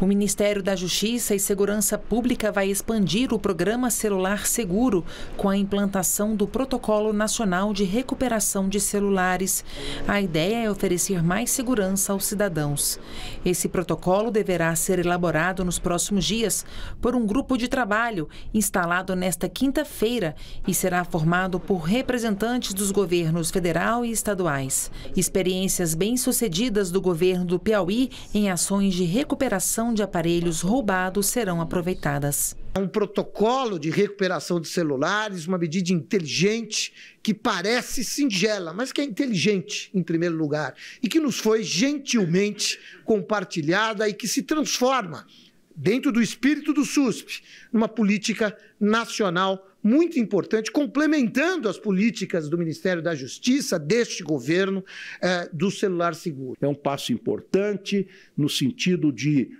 O Ministério da Justiça e Segurança Pública vai expandir o programa Celular Seguro com a implantação do Protocolo Nacional de Recuperação de Celulares. A ideia é oferecer mais segurança aos cidadãos. Esse protocolo deverá ser elaborado nos próximos dias por um grupo de trabalho instalado nesta quinta-feira e será formado por representantes dos governos federal e estaduais. Experiências bem-sucedidas do governo do Piauí em ações de recuperação de aparelhos roubados serão aproveitadas. um protocolo de recuperação de celulares, uma medida inteligente que parece singela, mas que é inteligente em primeiro lugar e que nos foi gentilmente compartilhada e que se transforma dentro do espírito do SUSP, numa política nacional muito importante, complementando as políticas do Ministério da Justiça, deste governo, eh, do celular seguro. É um passo importante no sentido de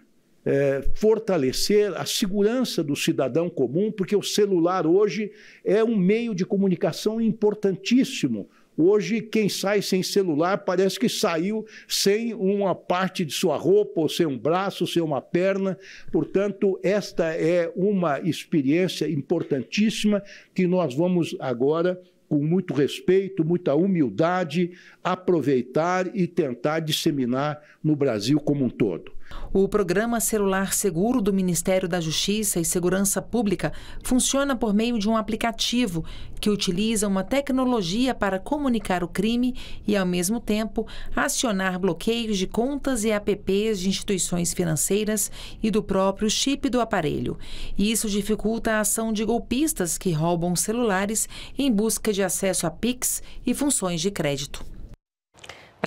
é, fortalecer a segurança do cidadão comum, porque o celular hoje é um meio de comunicação importantíssimo. Hoje, quem sai sem celular parece que saiu sem uma parte de sua roupa, ou sem um braço, ou sem uma perna. Portanto, esta é uma experiência importantíssima que nós vamos agora com muito respeito, muita humildade, aproveitar e tentar disseminar no Brasil como um todo. O programa Celular Seguro do Ministério da Justiça e Segurança Pública funciona por meio de um aplicativo que utiliza uma tecnologia para comunicar o crime e, ao mesmo tempo, acionar bloqueios de contas e apps de instituições financeiras e do próprio chip do aparelho. isso dificulta a ação de golpistas que roubam celulares em busca de acesso a PIX e funções de crédito.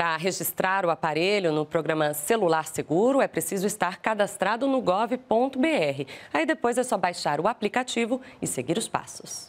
Para registrar o aparelho no programa Celular Seguro, é preciso estar cadastrado no gov.br. Aí depois é só baixar o aplicativo e seguir os passos.